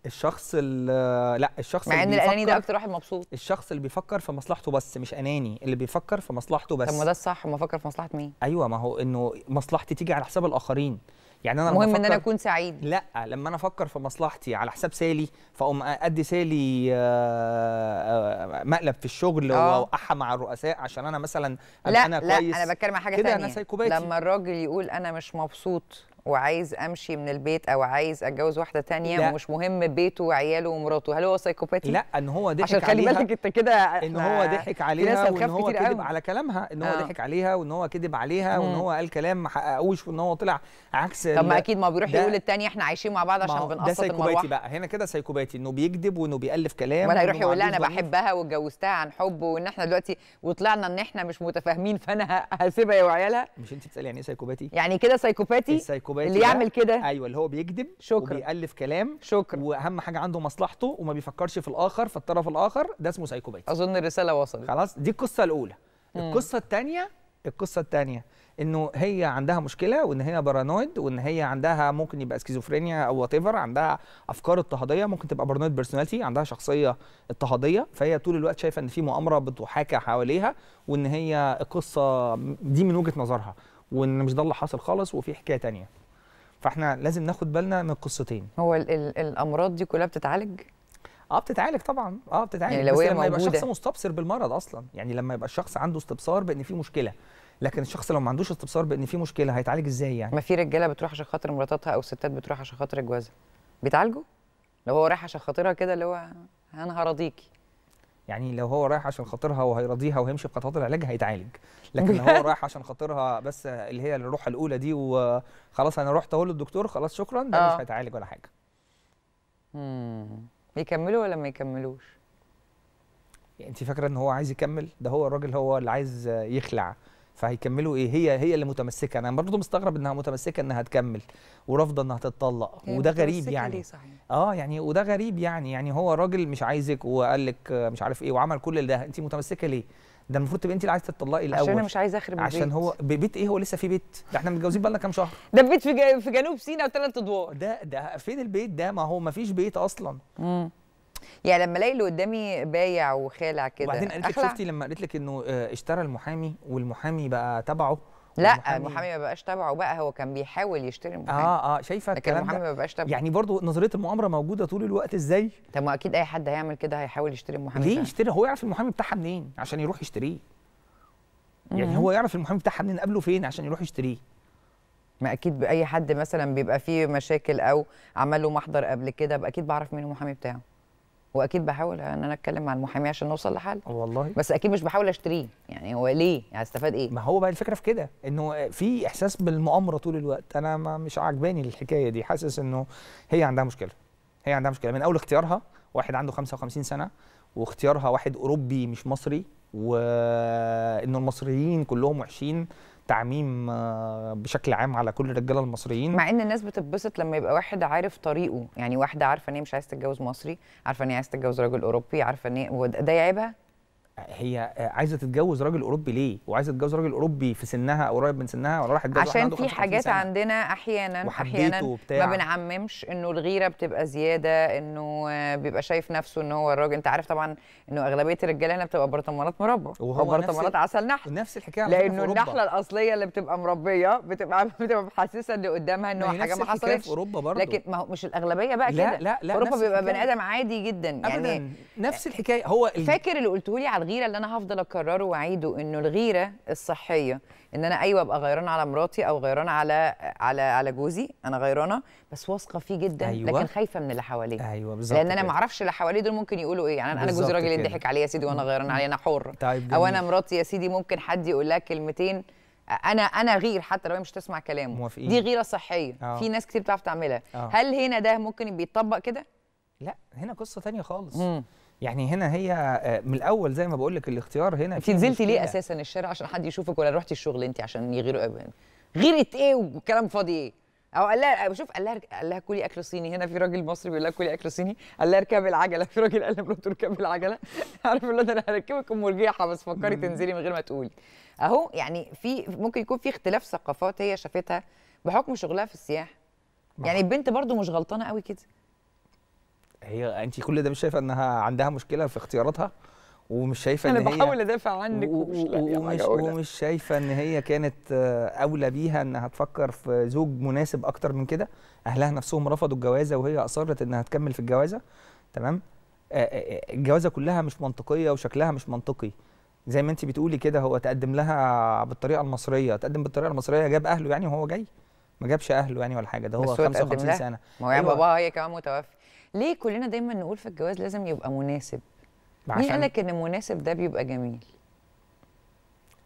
الشخص لا الشخص مع ان الاناني ده اكتر واحد مبسوط الشخص اللي بيفكر في مصلحته بس مش اناني اللي بيفكر في مصلحته بس طب ما ده الصح ما افكر في مصلحه مين ايوه ما هو انه مصلحتي تيجي على حساب الاخرين يعني انا المهم ان انا اكون سعيد لا لما انا افكر في مصلحتي على حساب سالي فاقوم ادي سالي آه، آه، مقلب في الشغل آه. واوقعها مع الرؤساء عشان انا مثلا لا انا كويس لا انا بتكلم على حاجه ثانيه لما الراجل يقول انا مش مبسوط وعايز امشي من البيت او عايز اتجوز واحده تانية لا. ومش مهم بيته وعياله ومراته هل هو سايكوباتي لا ان هو ضحك عليها عشان خلي بالك انت كده ان هو ضحك عليها وان هو كذب على كلامها ان هو آه. ضحك عليها وان هو كذب عليها وان هو قال كلام ما حققوش وان هو طلع عكس طب ما اكيد ما بيروح يقول الثاني احنا عايشين مع بعض عشان بنقصد المروحه ده سايكوباتي بقى هنا كده سايكوباتي انه بيكذب وانه بيالف كلام ولا يروح يقول لها انا بحبها واتجوزتها عن حب وان احنا دلوقتي وطلعنا ان احنا مش متفاهمين فانا هسيبها وعيالها مش انت بتسالي يعني ايه سايكوباتي يعني كده سايكوباتي كوبايات اللي يعمل كده ايوه اللي هو بيكذب شكرا وبيألف كلام شكرا واهم حاجه عنده مصلحته وما بيفكرش في الاخر في الطرف الاخر ده اسمه سايكوباتي اظن الرساله وصلت خلاص دي القصه الاولى مم. القصه الثانيه القصه الثانيه انه هي عندها مشكله وان هي بارانويد وان هي عندها ممكن يبقى سكيزوفرينيا او وات عندها افكار اضطهاديه ممكن تبقى بارانويد بيرسوناليتي عندها شخصيه اضطهاديه فهي طول الوقت شايفه ان في مؤامره بتحاكى حواليها وان هي القصه دي من وجهه نظرها وان مش ده اللي حاصل خالص وفي حكايه ثانيه فاحنا لازم ناخد بالنا من قصتين هو ال ال الامراض دي كلها بتتعالج اه بتتعالج طبعا اه بتتعالج يعني لو بس لما يبقى الشخص مستبصر بالمرض اصلا يعني لما يبقى الشخص عنده استبصار بان في مشكله لكن الشخص لو ما عندوش استبصار بان في مشكله هيتعالج ازاي يعني ما في رجاله بتروح عشان خاطر مراتها او ستات بتروح عشان خاطر جوازها بيتعالجوا لو هو رايح عشان خاطرها كده اللي هو انا هراضيكي يعني لو هو رايح عشان خاطرها وهيرضيها وهيمشي بخطوات العلاج هيتعالج لكن لو هو رايح عشان خاطرها بس اللي هي الروحه الاولى دي وخلاص انا رحت اقول للدكتور خلاص شكرا ده مش آه. هيتعالج ولا حاجه امم يكملوا ولا ما يكملوش يعني انت فاكره ان هو عايز يكمل ده هو الراجل هو اللي عايز يخلع فهيكملوا ايه هي هي اللي متمسكه انا برضه مستغرب انها متمسكه انها تكمل ورافضه انها تتطلق وده غريب يعني صحيح. اه يعني وده غريب يعني يعني هو راجل مش عايزك وقال لك مش عارف ايه وعمل كل ده انت متمسكه ليه ده المفروض تبقي انت اللي عايزه تطلقي الاول عشان انا مش عايزه اخرب البيت عشان هو بيت ايه هو لسه في بيت ده احنا متجوزين بقالنا كام شهر ده بيت في جنوب سيناء وثلاث ادوار ده ده فين البيت ده ما هو ما فيش بيت اصلا امم يعني لما الاقي اللي قدامي بايع وخالع كده وبعدين قالت لك شفتي لما قالت لك انه آه، اشترى المحامي والمحامي بقى تبعه لا المحامي ما بقاش تبعه بقى هو كان بيحاول يشتري المحامي اه اه شايفه لكن المحامي ما بقاش تبعه يعني برضه نظريه المؤامره موجوده طول الوقت ازاي؟ طب ما اكيد اي حد هيعمل كده هيحاول يشتري المحامي ليه يشتري هو يعرف المحامي بتاعها منين عشان يروح يشتريه يعني هو يعرف المحامي بتاعها منين قبله فين عشان يروح يشتريه ما اكيد باي حد مثلا بيبقى فيه مشاكل او عمل له محضر قبل كده اكيد بعرف مين المحامي بتاعه واكيد بحاول ان انا اتكلم مع المحامي عشان نوصل لحل والله بس اكيد مش بحاول اشتريه يعني هو ليه يعني هستفاد ايه ما هو بقى الفكره في كده انه في احساس بالمؤامره طول الوقت انا ما مش عاجباني الحكايه دي حاسس انه هي عندها مشكله هي عندها مشكله من اول اختيارها واحد عنده 55 سنه واختيارها واحد اوروبي مش مصري وانه المصريين كلهم وحشين التعميم آه، بشكل عام على كل الرجاله المصريين مع ان الناس بتتبسط لما يبقى واحد عارف طريقه يعني واحده عارفه ان هي مش عايزه تتجوز مصري عارفه ان هي عايزه تتجوز راجل اوروبي عارفه ان ده يعيبها هي عايزه تتجوز راجل اوروبي ليه وعايزه تتجوز راجل اوروبي في سنها او قريب من سنها ولا راحت تتجوز عشان في حاجات سنة. عندنا احيانا احيانا وبتاع. ما بنعممش انه الغيره بتبقى زياده انه بيبقى شايف نفسه ان هو الراجل انت عارف طبعا انه اغلبيه الرجاله هنا بتبقى برطمانات مربى او برطمانات عسل نحل نفس الحكايه لانه النحله الاصليه اللي بتبقى مربيه بتبقى بتبقى محسسه اللي قدامها انه حاجه ما حصلتش في اوروبا برضو. لكن ما هو مش الاغلبيه بقى كده لا لا لا اوروبا بيبقى بني ادم عادي جدا يعني نفس الحكايه هو فاكر اللي قلته لي على الغيره اللي انا هفضل اكرره واعيده انه الغيره الصحيه ان انا ايوه ابقى غيران على مراتي او غيران على على على جوزي انا غيرانه بس واثقه فيه جدا أيوة. لكن خايفه من اللي حواليه ايوه بالظبط لان انا ما اعرفش اللي حواليه دول ممكن يقولوا ايه يعني انا جوزي راجل يضحك عليا يا سيدي وانا غيران عليه انا حر طيب او انا مراتي يا سيدي ممكن حد يقول لها كلمتين انا انا غير حتى لو هي مش تسمع كلامه موافقين. دي غيره صحيه أوه. في ناس كتير بتعرف تعملها أوه. هل هنا ده ممكن بيتطبق كده لا هنا قصه تانية خالص مم. يعني هنا هي آه، من الاول زي ما بقول لك الاختيار هنا انت نزلتي ليه اساسا الشارع عشان حد يشوفك ولا رحتي الشغل انت عشان يغيروا غيرت ايه وكلام فاضي ايه او قال لها بشوف قال لها قال لها كلي اكل صيني هنا في راجل مصري بيقول لها كلي اكل صيني قال لها اركبي العجله في راجل قال لها اركبي العجله عارف اللي انا هركبك ام مرجيحه بس فكري تنزلي من غير ما تقولي اهو يعني في ممكن يكون في اختلاف ثقافات هي شافتها بحكم شغلها في السياحه يعني البنت برضو مش غلطانه قوي كده هي انت كل ده مش شايفه انها عندها مشكله في اختياراتها ومش شايفه ان هي انا بحاول ادافع عنك ومش ومش, ومش شايفه ان هي كانت اولى بيها انها تفكر في زوج مناسب اكتر من كده اهلها نفسهم رفضوا الجوازه وهي اصرت انها تكمل في الجوازه تمام آه، آه، آه، الجوازه كلها مش منطقيه وشكلها مش منطقي زي ما انت بتقولي كده هو تقدم لها بالطريقه المصريه تقدم بالطريقه المصريه جاب اهله يعني وهو جاي ما جابش اهله يعني ولا حاجه ده هو 55 سنه ما هو أيوة. باباها هي كمان متوفي ليه كلنا دايما نقول في الجواز لازم يبقى مناسب مين قال لك ان مناسب ده بيبقى جميل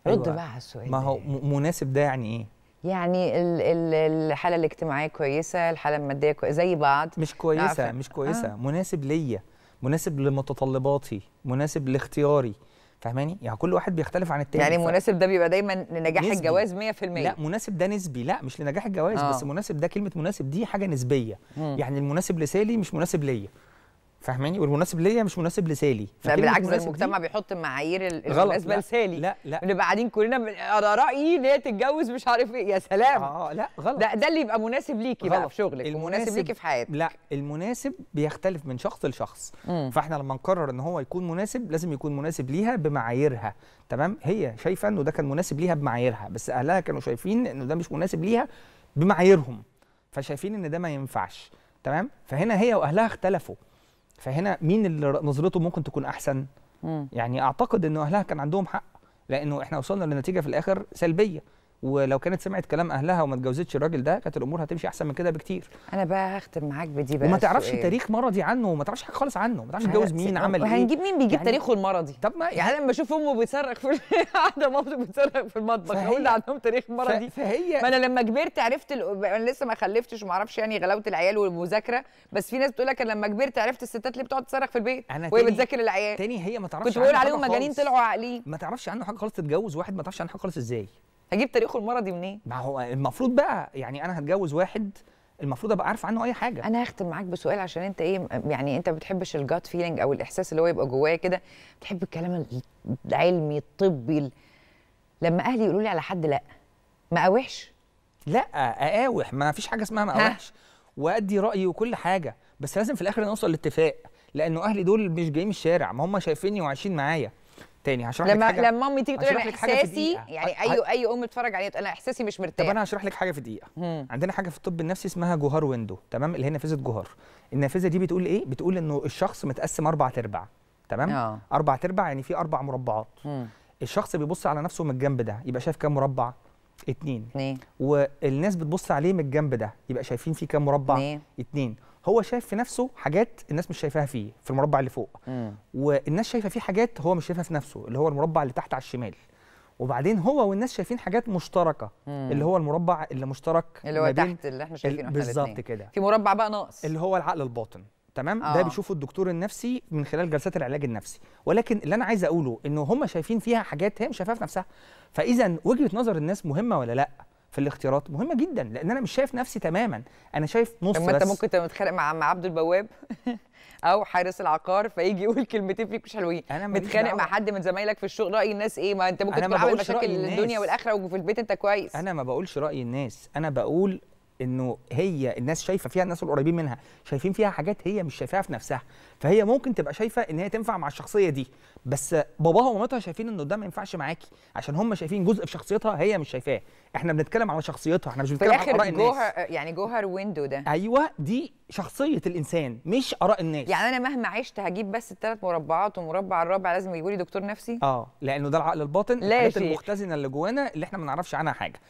رد أيوة. بقى على السؤال ما هو مناسب ده يعني ايه يعني الحاله الاجتماعيه كويسه الحاله الماديه كويسة زي بعض مش كويسه مش كويسه آه. مناسب ليا مناسب لمتطلباتي مناسب لاختياري فاهماني يعني كل واحد بيختلف عن التاني يعني ف... مناسب ده بيبقى دايما لنجاح نسبي. الجواز 100% لا مناسب ده نسبي لا مش لنجاح الجواز آه. بس مناسب ده كلمه مناسب دي حاجه نسبيه مم. يعني المناسب لسالي مش مناسب ليا فاهماني والمناسب ليا مش مناسب لسالي لا بالعكس المجتمع بيحط المعايير المناسبه لسالي لا لا بنبقى قاعدين كلنا انا رايي ان هي تتجوز مش عارف ايه يا سلام اه لا غلط ده ده اللي يبقى مناسب ليكي غلط. بقى في شغلك المناسب ليكي في حياتك لا المناسب بيختلف من شخص لشخص مم. فاحنا لما نقرر ان هو يكون مناسب لازم يكون مناسب ليها بمعاييرها تمام هي شايفه انه ده كان مناسب ليها بمعاييرها بس اهلها كانوا شايفين انه ده مش مناسب ليها بمعاييرهم فشايفين ان ده ما ينفعش تمام فهنا هي واهلها اختلفوا فهنا مين اللي نظرته ممكن تكون احسن مم. يعني اعتقد ان اهلها كان عندهم حق لانه احنا وصلنا لنتيجه في الاخر سلبيه ولو كانت سمعت كلام اهلها وما اتجوزتش الراجل ده كانت الامور هتمشي احسن من كده بكتير انا بقى هختم معاك بدي بقى وما تعرفش السؤال. تاريخ مرضي عنه وما تعرفش حاجه خالص عنه ما تعرفش اتجوز مين عمل ايه هنجيب مين بيجيب يعني تاريخه المرضي طب ما يعني لما بشوف امه بتصرخ في قاعده مامته بتصرخ في المطبخ اقول عندهم تاريخ مرضي فهي ما انا لما كبرت عرفت ال... انا لسه ما خلفتش وما اعرفش يعني غلاوه العيال والمذاكره بس في ناس بتقول لك انا لما كبرت عرفت الستات اللي بتقعد تصرخ في البيت وهي بتذاكر العيال تاني هي ما تعرفش كنت بقول عليهم مجانين طلعوا عاقلين ما تعرفش عنه حاجه خالص تتجوز واحد ما تعرفش عنه حاجه خالص ازاي هجيب تاريخه المرضي منين؟ ما هو المفروض بقى يعني انا هتجوز واحد المفروض ابقى عارف عنه اي حاجه انا هختم معاك بسؤال عشان انت ايه يعني انت ما بتحبش الجات فيلينج او الاحساس اللي هو يبقى جوايا كده بتحب الكلام العلمي الطبي لما اهلي يقولوا لي على حد لا اوحش لا اقاوح ما فيش حاجه اسمها اوحش وادي رايي وكل حاجه بس لازم في الاخر نوصل لاتفاق لانه اهلي دول مش جايين من الشارع ما هم شايفيني وعايشين معايا تاني هشرح لك حاجه لما امي تيجي تقول لك احساسي يعني اي أيوة اي أيوة، ام تتفرج عليا تقول انا احساسي مش مرتاح طب انا هشرح لك حاجه في دقيقه مم. عندنا حاجه في الطب النفسي اسمها جوهر ويندو تمام اللي هي نافذه جوهر النافذه دي بتقول ايه بتقول انه الشخص متقسم اربع ارباع تمام أوه. اربع ارباع يعني في اربع مربعات مم. الشخص بيبص على نفسه من الجنب ده يبقى شايف كام مربع اتنين, اتنين. والناس بتبص عليه من الجنب ده يبقى شايفين فيه كام مربع اتنين, اتنين. هو شايف في نفسه حاجات الناس مش شايفاها فيه في المربع اللي فوق مم. والناس شايفه فيه حاجات هو مش شايفها في نفسه اللي هو المربع اللي تحت على الشمال وبعدين هو والناس شايفين حاجات مشتركه مم. اللي هو المربع اللي مشترك اللي هو تحت اللي احنا شايفينه احنا بالظبط كده في مربع بقى ناقص اللي هو العقل الباطن تمام آه. ده بيشوفه الدكتور النفسي من خلال جلسات العلاج النفسي ولكن اللي انا عايز اقوله ان هم شايفين فيها حاجات هي مش شايفاها في نفسها فاذا وجهه نظر الناس مهمه ولا لا في الاختيارات مهمه جدا لان انا مش شايف نفسي تماما انا شايف نص بس انت ممكن تبقى متخانق مع مع عبد البواب او حارس العقار فيجي يقول كلمتين فيك مش حلوين انا متخانق مع حد من زمايلك في الشغل راي الناس ايه ما انت ممكن تبقى عامل مشاكل الدنيا والاخره وفي البيت انت كويس انا ما بقولش راي الناس انا بقول انه هي الناس شايفه فيها الناس القريبين منها شايفين فيها حاجات هي مش شايفاها في نفسها فهي ممكن تبقى شايفه ان هي تنفع مع الشخصيه دي بس باباها ومامتها شايفين انه ده ما ينفعش معاكي عشان هم شايفين جزء في شخصيتها هي مش شايفاه احنا بنتكلم على شخصيتها احنا مش بنتكلم على اراء الناس جوهر يعني جوهر ويندو ده ايوه دي شخصيه الانسان مش اراء الناس يعني انا مهما عشت هجيب بس الثلاث مربعات ومربع الرابع لازم يجيبوا لي دكتور نفسي اه لانه ده العقل الباطن لا المختزنه اللي جوانا اللي احنا ما نعرفش عنها حاجه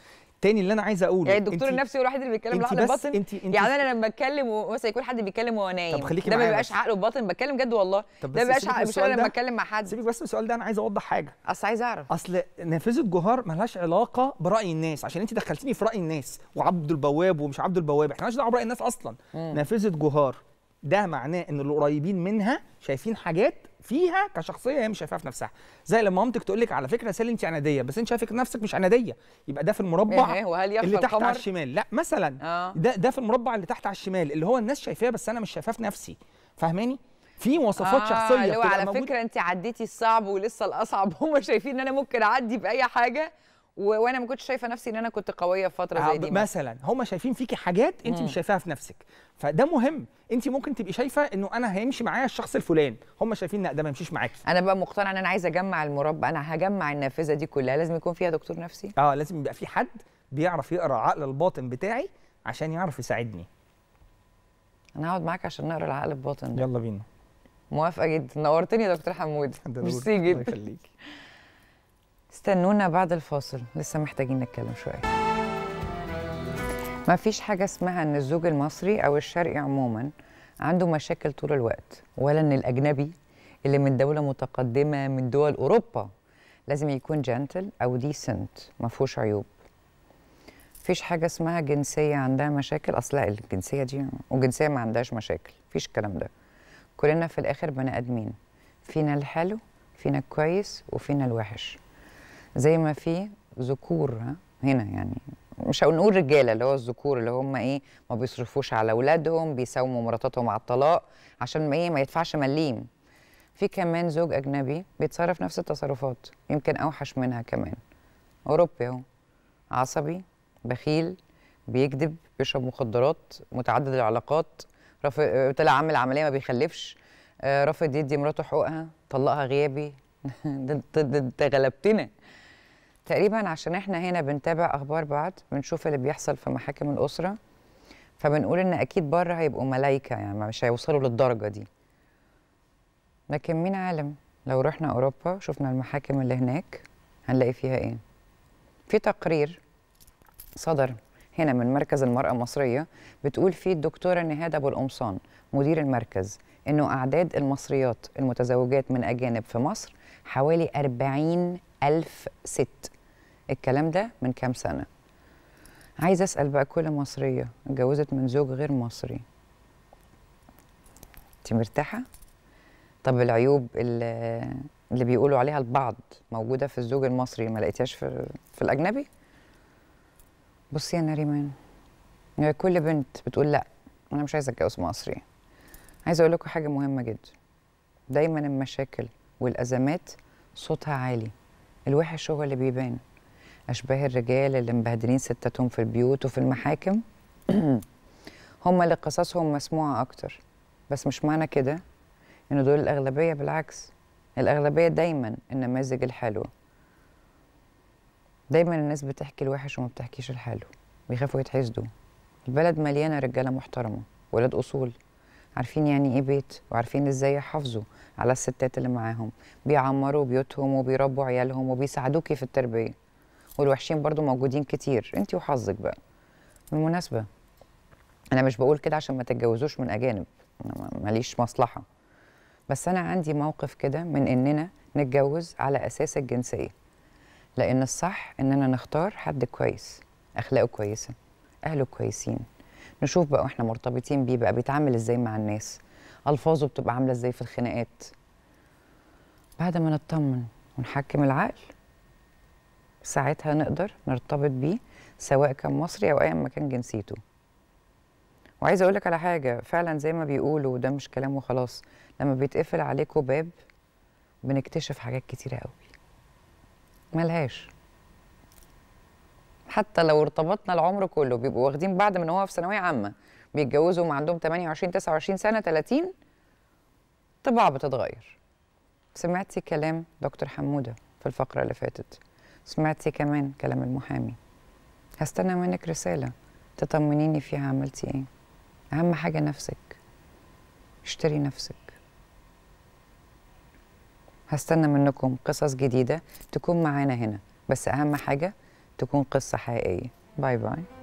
تاني اللي انا عايز اقوله يعني الدكتور النفسي هو الوحيد اللي بيتكلم لعقل الباطن انت انت يعني انا لما بتكلم مثلا يكون حد بيتكلم وهو نايم طب خليكي ده ما بيبقاش عقله باطن بتكلم جد والله ده ما بيبقاش عقله مش انا لما اتكلم مع حد سيبك بس السؤال ده انا عايز اوضح حاجه اصل عايز اعرف اصل نافذه جهار مالهاش علاقه براي الناس عشان انت دخلتيني في راي الناس وعبد البواب ومش عبد البواب احنا مالناش دعوه براي الناس اصلا نافذه جوهر ده معناه ان القريبين منها شايفين حاجات فيها كشخصيه هي مش شايفاها في نفسها زي لما مامتك تقول لك على فكره سالي انت عناديه بس انت شايفك نفسك مش عناديه يبقى ده في المربع إيه وهل اللي تحت القمر؟ على الشمال لا مثلا آه. ده ده في المربع اللي تحت على الشمال اللي هو الناس شايفاه بس انا مش شايفاه في نفسي فاهماني في مواصفات آه شخصيه اللي هو على فكره انت عديتي الصعب ولسه الاصعب هم شايفين ان انا ممكن اعدي باي حاجه وانا ما كنتش شايفه نفسي ان انا كنت قويه في فتره آه، زي دي مثلا هم شايفين فيكي حاجات انت مش شايفاها في نفسك فده مهم انت ممكن تبقي شايفه انه انا هيمشي معايا الشخص الفلاني هم شايفين لا ده ما يمشيش معاكي انا بقى مقتنعه ان انا عايزه اجمع المربع انا هجمع النافذه دي كلها لازم يكون فيها دكتور نفسي اه لازم يبقى في حد بيعرف يقرا عقل الباطن بتاعي عشان يعرف يساعدني انا هقعد معاك عشان نقرا العقل الباطن ده. يلا بينا موافقه جدا نورتني يا دكتور حمود ميرسي جدا استنونا بعد الفاصل لسه محتاجين نتكلم شويه ما فيش حاجه اسمها ان الزوج المصري او الشرقي عموما عنده مشاكل طول الوقت ولا ان الاجنبي اللي من دوله متقدمه من دول اوروبا لازم يكون جنتل او ديسنت ما فيهوش عيوب مفيش حاجه اسمها جنسيه عندها مشاكل اصلا الجنسيه دي وجنسيه ما عندهاش مشاكل مفيش الكلام ده كلنا في الاخر بني ادمين فينا الحلو فينا الكويس وفينا الوحش زي ما في ذكور هنا يعني مش هنقول رجاله اللي هو الذكور اللي هم ايه ما بيصرفوش على اولادهم بيساوموا مراتاتهم على الطلاق عشان ايه ما يدفعش مليم في كمان زوج اجنبي بيتصرف نفس التصرفات يمكن اوحش منها كمان اوروبي اهو عصبي بخيل بيكذب بيشرب مخدرات متعدد العلاقات رافض آه، طلع عامل عمليه ما بيخلفش آه، رافض يدي مراته حقوقها طلقها غيابي ده انت غلبتنا تقريبا عشان احنا هنا بنتابع اخبار بعض بنشوف اللي بيحصل في محاكم الاسره فبنقول ان اكيد بره هيبقوا ملايكه يعني مش هيوصلوا للدرجه دي لكن مين عالم لو رحنا اوروبا شفنا المحاكم اللي هناك هنلاقي فيها ايه في تقرير صدر هنا من مركز المرأة المصرية بتقول فيه الدكتورة نهاد أبو القمصان مدير المركز إنه أعداد المصريات المتزوجات من أجانب في مصر حوالي 40 ألف ست الكلام ده من كام سنه عايزه اسال بقى كل مصريه اتجوزت من زوج غير مصري انت مرتاحه طب العيوب اللي, بيقولوا عليها البعض موجوده في الزوج المصري ما لقيتهاش في, في الاجنبي بصي يا ناريمان يعني كل بنت بتقول لا انا مش عايزه اتجوز مصري عايزه اقول لكم حاجه مهمه جدا دايما المشاكل والازمات صوتها عالي الوحش هو اللي بيبان أشباه الرجال اللي مبهدلين ستاتهم في البيوت وفي المحاكم هم اللي قصصهم مسموعة أكتر بس مش معنى كده إن دول الأغلبية بالعكس الأغلبية دايما النماذج الحلوة دايما الناس بتحكي الوحش وما بتحكيش الحلو بيخافوا يتحسدوا البلد مليانة رجالة محترمة ولاد أصول عارفين يعني ايه بيت وعارفين ازاي يحافظوا على الستات اللي معاهم بيعمروا بيوتهم وبيربوا عيالهم وبيساعدوكي في التربيه والوحشين برضو موجودين كتير انت وحظك بقى بالمناسبه انا مش بقول كده عشان ما تتجوزوش من اجانب انا ماليش مصلحه بس انا عندي موقف كده من اننا نتجوز على اساس الجنسيه لان الصح اننا نختار حد كويس اخلاقه كويسه اهله كويسين نشوف بقى واحنا مرتبطين بيه بقى بيتعامل ازاي مع الناس الفاظه بتبقى عامله ازاي في الخناقات بعد ما نطمن ونحكم العقل ساعتها نقدر نرتبط بيه سواء كان مصري او ايا ما كان جنسيته وعايزه اقول لك على حاجه فعلا زي ما بيقولوا ده مش كلام وخلاص لما بيتقفل عليكوا باب بنكتشف حاجات كتيره قوي ملهاش حتى لو ارتبطنا العمر كله بيبقوا واخدين بعض من هو في ثانويه عامه بيتجوزوا وما عندهم 28 29 سنه 30 طباع بتتغير سمعتي كلام دكتور حموده في الفقره اللي فاتت سمعتي كمان كلام المحامي هستنى منك رساله تطمنيني فيها عملتي ايه اهم حاجه نفسك اشتري نفسك هستنى منكم قصص جديده تكون معانا هنا بس اهم حاجه تكون قصة حقيقية باي باي